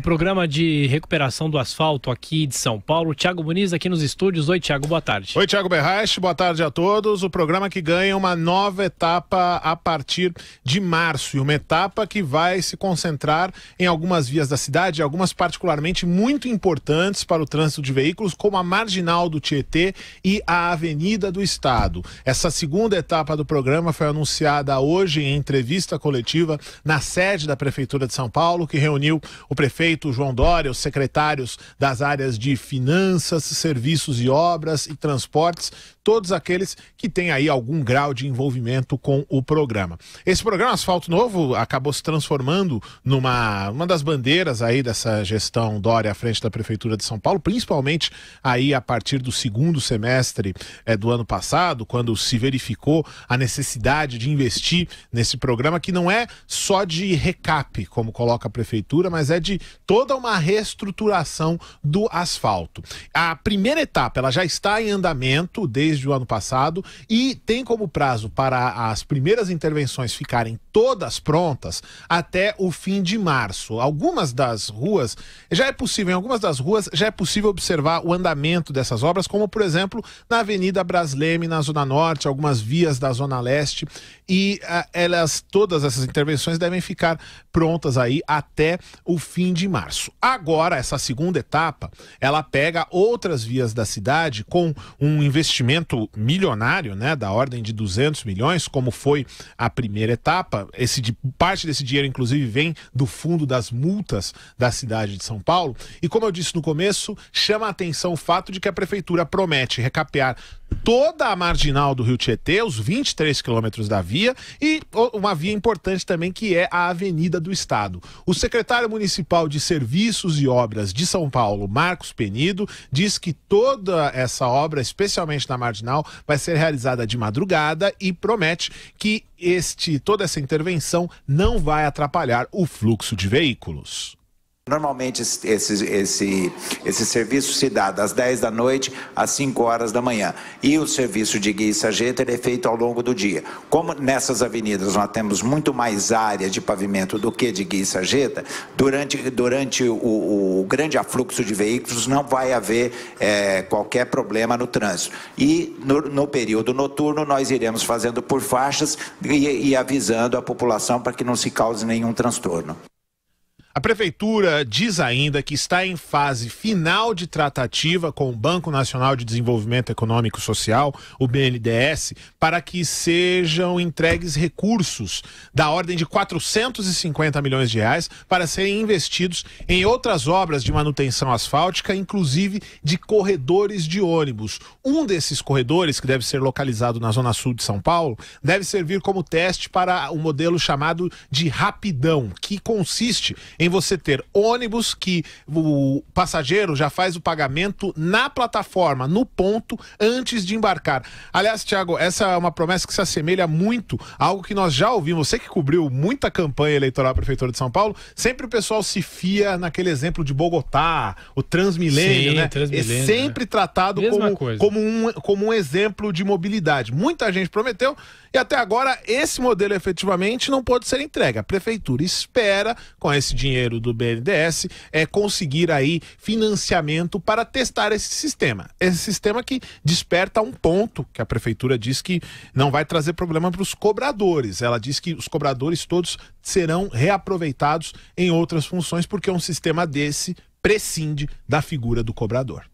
o programa de recuperação do asfalto aqui de São Paulo. Tiago Muniz aqui nos estúdios. Oi, Tiago, boa tarde. Oi, Tiago Berrache, boa tarde a todos. O programa que ganha uma nova etapa a partir de março. E uma etapa que vai se concentrar em algumas vias da cidade, algumas particularmente muito importantes para o trânsito de veículos, como a Marginal do Tietê e a Avenida do Estado. Essa segunda etapa do programa foi anunciada hoje em entrevista coletiva na sede da Prefeitura de São Paulo, que reuniu o prefeito prefeito João Dória, os secretários das áreas de finanças, serviços e obras e transportes todos aqueles que têm aí algum grau de envolvimento com o programa. Esse programa Asfalto Novo acabou se transformando numa uma das bandeiras aí dessa gestão Dória à frente da Prefeitura de São Paulo, principalmente aí a partir do segundo semestre é, do ano passado, quando se verificou a necessidade de investir nesse programa, que não é só de recap, como coloca a Prefeitura, mas é de toda uma reestruturação do asfalto. A primeira etapa, ela já está em andamento desde desde o ano passado e tem como prazo para as primeiras intervenções ficarem todas prontas até o fim de março. Algumas das ruas já é possível, em algumas das ruas já é possível observar o andamento dessas obras, como por exemplo na Avenida Brasleme, na Zona Norte, algumas vias da Zona Leste e uh, elas todas essas intervenções devem ficar prontas aí até o fim de março. Agora essa segunda etapa, ela pega outras vias da cidade com um investimento investimento milionário, né, da ordem de 200 milhões, como foi a primeira etapa. Esse de, parte desse dinheiro, inclusive, vem do fundo das multas da cidade de São Paulo. E como eu disse no começo, chama a atenção o fato de que a prefeitura promete recapear toda a marginal do Rio Tietê, os 23 quilômetros da via, e uma via importante também que é a Avenida do Estado. O secretário municipal de Serviços e Obras de São Paulo, Marcos Penido, diz que toda essa obra, especialmente na marginal Marginal vai ser realizada de madrugada e promete que este, toda essa intervenção não vai atrapalhar o fluxo de veículos. Normalmente esse, esse, esse serviço se dá das 10 da noite às 5 horas da manhã. E o serviço de guia e sarjeta é feito ao longo do dia. Como nessas avenidas nós temos muito mais área de pavimento do que de guia e sarjeta, durante, durante o, o, grande afluxo de veículos não vai haver é, qualquer problema no trânsito. E no, no, período noturno nós iremos fazendo por faixas e, e avisando a população para que não se cause nenhum transtorno. A prefeitura diz ainda que está em fase final de tratativa com o Banco Nacional de Desenvolvimento Econômico Social, o BNDES, para que sejam entregues recursos da ordem de 450 milhões de reais para serem investidos em outras obras de manutenção asfáltica, inclusive de corredores de ônibus. Um desses corredores, que deve ser localizado na zona sul de São Paulo, deve servir como teste para o um modelo chamado de rapidão, que consiste em você ter ônibus que o passageiro já faz o pagamento na plataforma, no ponto, antes de embarcar. Aliás, Tiago, essa é uma promessa que se assemelha muito a algo que nós já ouvimos. Você que cobriu muita campanha eleitoral prefeitura de São Paulo, sempre o pessoal se fia naquele exemplo de Bogotá, o Transmilênio, Sim, né? Transmilênio, é né? sempre né? tratado como, como, um, como um exemplo de mobilidade. Muita gente prometeu e até agora esse modelo efetivamente não pode ser entregue. A prefeitura espera com esse dinheiro dinheiro do BNDES é conseguir aí financiamento para testar esse sistema. Esse sistema que desperta um ponto que a prefeitura diz que não vai trazer problema para os cobradores. Ela diz que os cobradores todos serão reaproveitados em outras funções porque é um sistema desse prescinde da figura do cobrador.